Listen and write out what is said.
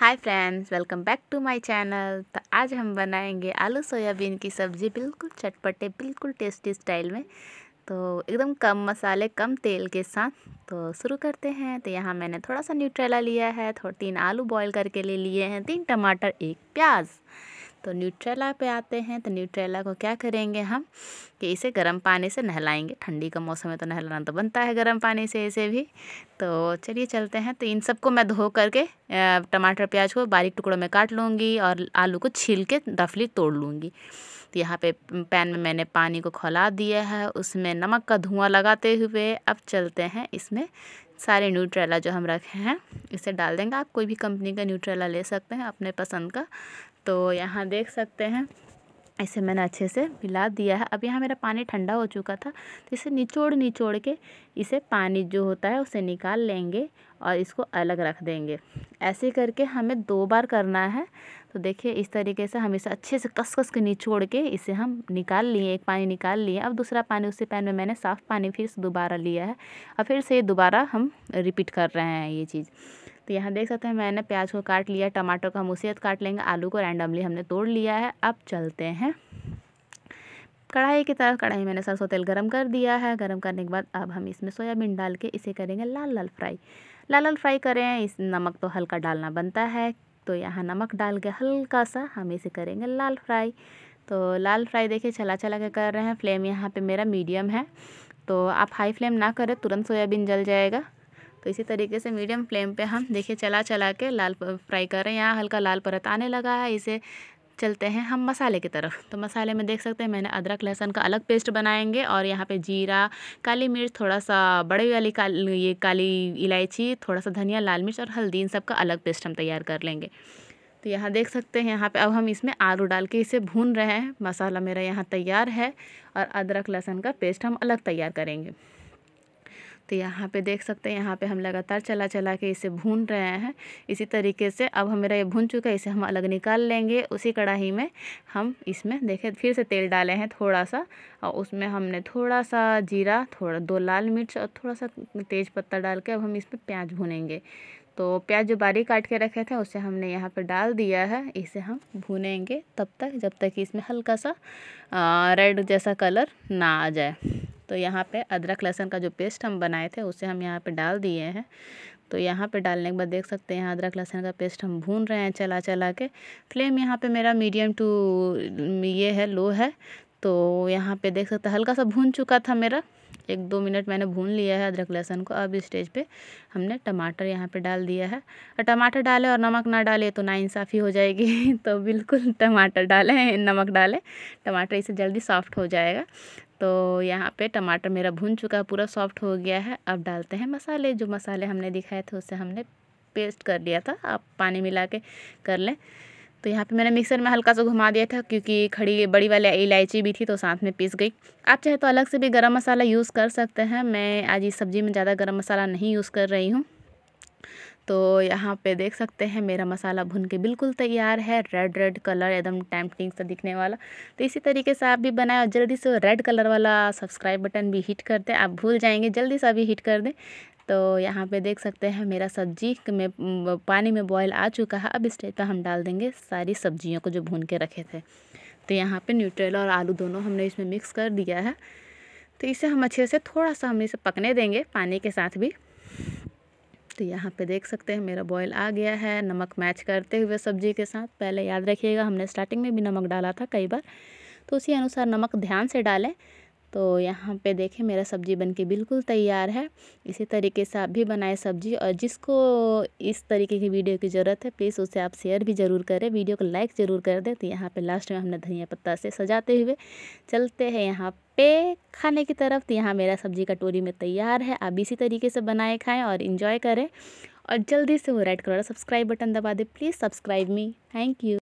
hi friends welcome back to my channel तो आज हम बनाएंगे आलू सोयाबीन की सब्ज़ी बिल्कुल चटपटे बिल्कुल टेस्टी स्टाइल में तो एकदम कम मसाले कम तेल के साथ तो शुरू करते हैं तो यहाँ मैंने थोड़ा सा न्यूट्रेला लिया है थोड़ा तीन आलू बॉईल करके ले लिए हैं तीन टमाटर एक प्याज़ तो न्यूट्रेला पे आते हैं तो न्यूट्रेला को क्या करेंगे हम कि इसे गर्म पानी से नहलाएंगे ठंडी का मौसम है तो नहलाना तो बनता है गर्म पानी से इसे भी तो चलिए चलते हैं तो इन सबको मैं धो करके टमाटर प्याज को बारीक टुकड़ों में काट लूँगी और आलू को छील के रफली तोड़ लूँगी तो यहाँ पे पैन में मैंने पानी को खोला दिया है उसमें नमक का धुआं लगाते हुए अब चलते हैं इसमें सारे न्यूट्रेला जो हम रखे हैं इसे डाल देंगे आप कोई भी कंपनी का न्यूट्रेला ले सकते हैं अपने पसंद का तो यहाँ देख सकते हैं इसे मैंने अच्छे से मिला दिया है अब यहाँ मेरा पानी ठंडा हो चुका था तो इसे निचोड़ निचोड़ के इसे पानी जो होता है उसे निकाल लेंगे और इसको अलग रख देंगे ऐसे करके हमें दो बार करना है तो देखिए इस तरीके से हम इसे अच्छे से कस कस के निचोड़ के इसे हम निकाल लिए एक पानी निकाल लिए अब दूसरा पानी उसी पैन में मैंने साफ़ पानी फिर से दोबारा लिया है और फिर से दोबारा हम रिपीट कर रहे हैं ये चीज़ तो यहाँ देख सकते हैं मैंने प्याज को काट लिया टमाटर को हम उसी काट लेंगे आलू को रैंडमली हमने तोड़ लिया है अब चलते हैं कढ़ाई की तरफ कढ़ाई मैंने सरसों तेल गरम कर दिया है गरम करने के बाद अब हम इसमें सोयाबीन डाल के इसे करेंगे लाल लाल फ्राई लाल लाल फ्राई करें इस नमक तो हल्का डालना बनता है तो यहाँ नमक डाल के हल्का सा हम इसे करेंगे लाल फ्राई तो लाल फ्राई देखिए चला चला के कर रहे हैं फ्लेम यहाँ पे मेरा मीडियम है तो आप हाई फ्लेम ना करें तुरंत सोयाबीन जल जाएगा तो इसी तरीके से मीडियम फ्लेम पे हम देखिए चला चला के लाल फ्राई कर रहे हैं यहाँ हल्का लाल परत आने लगा है इसे चलते हैं हम मसाले की तरफ तो मसाले में देख सकते हैं मैंने अदरक लहसुन का अलग पेस्ट बनाएंगे और यहाँ पे जीरा काली मिर्च थोड़ा सा बड़े वाली काल ये काली इलायची थोड़ा सा धनिया लाल मिर्च और हल्दी इन सब का अलग पेस्ट हम तैयार कर लेंगे तो यहाँ देख सकते हैं यहाँ पे अब हम इसमें आलू डाल के इसे भून रहे हैं मसाला मेरा यहाँ तैयार है और अदरक लहसुन का पेस्ट हम अलग तैयार करेंगे तो यहाँ पे देख सकते हैं यहाँ पे हम लगातार चला चला के इसे भून रहे हैं इसी तरीके से अब मेरा ये भून चुका है इसे हम अलग निकाल लेंगे उसी कढ़ाई में हम इसमें देखें फिर से तेल डाले हैं थोड़ा सा और उसमें हमने थोड़ा सा जीरा थोड़ा दो लाल मिर्च और थोड़ा सा तेज पत्ता डाल के अब हम इसमें प्याज भूनेंगे तो प्याज जो बारीक काट के रखे थे उसे हमने यहाँ पर डाल दिया है इसे हम भूनेंगे तब तक जब तक कि इसमें हल्का सा रेड जैसा कलर ना आ जाए तो यहाँ पे अदरक लहसन का जो पेस्ट हम बनाए थे उसे हम यहाँ पे डाल दिए हैं तो यहाँ पे डालने के बाद देख सकते हैं अदरक लहसन का पेस्ट हम भून रहे हैं चला चला के फ्लेम यहाँ पे मेरा मीडियम टू ये है लो है तो यहाँ पे देख सकते हैं हल्का सा भून चुका था मेरा एक दो मिनट मैंने भून लिया है अदरक लहसुन को अब स्टेज पे हमने टमाटर यहाँ पे डाल दिया है और टमाटर डाले और नमक ना डाले तो ना इंसाफ़ी हो जाएगी तो बिल्कुल टमाटर डालें नमक डालें टमाटर इसे जल्दी सॉफ्ट हो जाएगा तो यहाँ पे टमाटर मेरा भुन चुका है पूरा सॉफ्ट हो गया है अब डालते हैं मसाले जो मसाले हमने दिखाए थे उससे हमने पेस्ट कर लिया था आप पानी मिला के कर लें तो यहाँ पे मैंने मिक्सर में हल्का सा घुमा दिया था क्योंकि खड़ी बड़ी वाली इलायची भी थी तो साथ में पीस गई आप चाहे तो अलग से भी गरम मसाला यूज़ कर सकते हैं मैं आज इस सब्ज़ी में ज़्यादा गरम मसाला नहीं यूज़ कर रही हूँ तो यहाँ पे देख सकते हैं मेरा मसाला भुन के बिल्कुल तैयार है रेड रेड कलर एकदम टैम्पटिंग सा दिखने वाला तो इसी तरीके से आप भी बनाए और जल्दी से रेड कलर वाला सब्सक्राइब बटन भी हिट कर दें आप भूल जाएंगे जल्दी से अभी हिट कर दें तो यहाँ पे देख सकते हैं मेरा सब्जी में पानी में बॉयल आ चुका है अब स्टेज पर तो हम डाल देंगे सारी सब्जियों को जो भून के रखे थे तो यहाँ पर न्यूट्रेला और आलू दोनों हमने इसमें मिक्स कर दिया है तो इसे हम अच्छे से थोड़ा सा हम इसे पकने देंगे पानी के साथ भी तो यहाँ पे देख सकते हैं मेरा बॉयल आ गया है नमक मैच करते हुए सब्जी के साथ पहले याद रखिएगा हमने स्टार्टिंग में भी नमक डाला था कई बार तो उसी अनुसार नमक ध्यान से डालें तो यहाँ पे देखें मेरा सब्ज़ी बनके बिल्कुल तैयार है इसी तरीके से आप भी बनाए सब्ज़ी और जिसको इस तरीके की वीडियो की ज़रूरत है प्लीज़ उसे आप शेयर भी ज़रूर करें वीडियो को लाइक ज़रूर कर दें तो यहाँ पे लास्ट में हमने धनिया पत्ता से सजाते हुए चलते हैं यहाँ पे खाने की तरफ तो यहाँ मेरा सब्ज़ी कटोरी में तैयार है आप इसी तरीके से बनाए खाएँ और इन्जॉय करें और जल्दी से वो रेड कलर सब्सक्राइब बटन दबा दें please subscribe me thank you